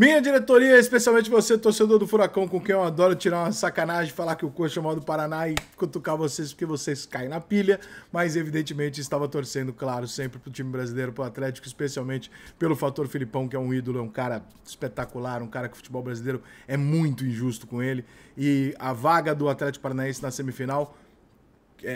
Minha diretoria, especialmente você, torcedor do Furacão, com quem eu adoro tirar uma sacanagem, falar que o coxa é mal do Paraná e cutucar vocês porque vocês caem na pilha, mas evidentemente estava torcendo, claro, sempre pro time brasileiro, pro Atlético, especialmente pelo fator Filipão, que é um ídolo, é um cara espetacular, um cara que o futebol brasileiro é muito injusto com ele. E a vaga do Atlético Paranaense na semifinal é, é,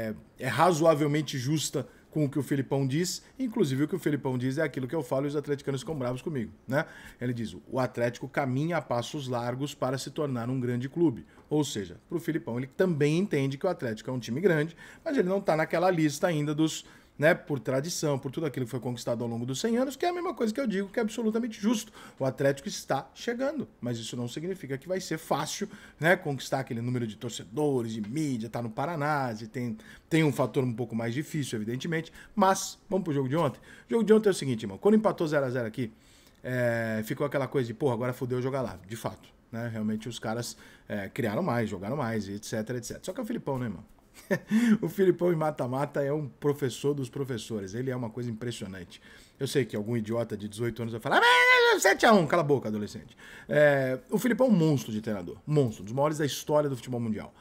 é, é, é razoavelmente justa com o que o Filipão diz. Inclusive, o que o Filipão diz é aquilo que eu falo e os atleticanos ficam bravos comigo. Né? Ele diz: o Atlético caminha a passos largos para se tornar um grande clube. Ou seja, para o Filipão, ele também entende que o Atlético é um time grande, mas ele não está naquela lista ainda dos né, por tradição, por tudo aquilo que foi conquistado ao longo dos 100 anos, que é a mesma coisa que eu digo que é absolutamente justo. O Atlético está chegando, mas isso não significa que vai ser fácil né, conquistar aquele número de torcedores, de mídia, tá no Paraná, tem, tem um fator um pouco mais difícil, evidentemente. Mas vamos pro jogo de ontem. O jogo de ontem é o seguinte, irmão, quando empatou 0x0 aqui, é, ficou aquela coisa de, porra, agora fudeu jogar lá, de fato. Né? Realmente os caras é, criaram mais, jogaram mais, etc, etc. Só que é o Filipão, né, irmão? o Filipão em mata-mata é um professor dos professores. Ele é uma coisa impressionante. Eu sei que algum idiota de 18 anos vai falar 7x1, cala a boca, adolescente. É, o Filipão é um monstro de treinador. Monstro, dos maiores da história do futebol mundial.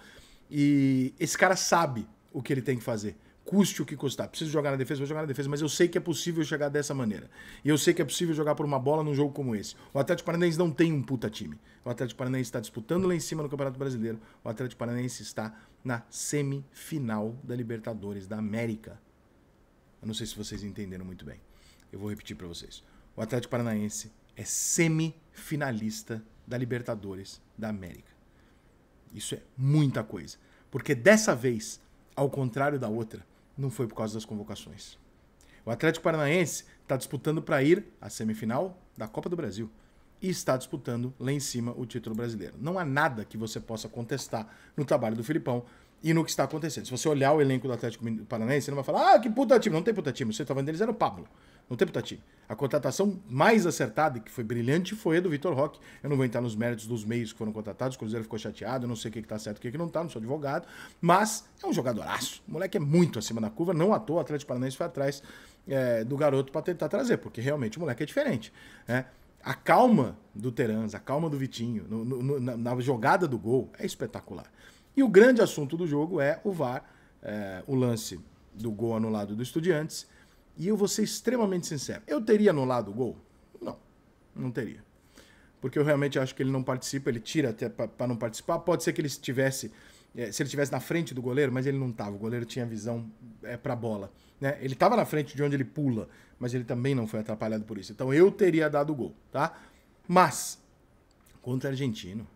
E esse cara sabe o que ele tem que fazer custe o que custar. Preciso jogar na defesa, vou jogar na defesa, mas eu sei que é possível chegar dessa maneira. E eu sei que é possível jogar por uma bola num jogo como esse. O Atlético Paranaense não tem um puta time. O Atlético Paranaense está disputando lá em cima no Campeonato Brasileiro. O Atlético Paranaense está na semifinal da Libertadores da América. Eu não sei se vocês entenderam muito bem. Eu vou repetir para vocês. O Atlético Paranaense é semifinalista da Libertadores da América. Isso é muita coisa. Porque dessa vez, ao contrário da outra, não foi por causa das convocações. O Atlético Paranaense está disputando para ir à semifinal da Copa do Brasil e está disputando lá em cima o título brasileiro. Não há nada que você possa contestar no trabalho do Filipão e no que está acontecendo. Se você olhar o elenco do Atlético Paranaense, você não vai falar, ah, que puta time. Não tem puta time. Você estava vendo eles era o Pablo. Não tem puta time. A contratação mais acertada, que foi brilhante, foi a do Vitor Roque. Eu não vou entrar nos méritos dos meios que foram contratados, o Cruzeiro ficou chateado, eu não sei o que, está certo, o que, que não está, não sou advogado, mas é um jogadoraço. O moleque é muito acima da curva, não à toa, o Atlético Paranaense foi atrás é, do garoto para tentar trazer, porque realmente o moleque é diferente, né? A calma do Terans, a calma do Vitinho, no, no, na, na, jogada do gol, é espetacular. E o grande assunto do jogo é o VAR, é, o lance do gol anulado do Estudiantes. E eu vou ser extremamente sincero. Eu teria anulado o gol? Não, não teria. Porque eu realmente acho que ele não participa, ele tira até para não participar. Pode ser que ele estivesse, é, eh, se ele estivesse na frente do goleiro, mas ele não estava. O goleiro tinha visão é, para a bola. Né? Ele estava na frente de onde ele pula, mas ele também não foi atrapalhado por isso. Então eu teria dado o gol, tá? Mas, contra argentino,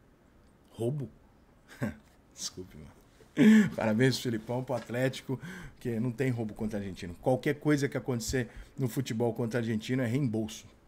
roubo. Desculpe, mano. Parabéns, Filipão, pro Atlético, que não tem roubo contra argentino. Qualquer coisa que acontecer no futebol contra argentino é reembolso.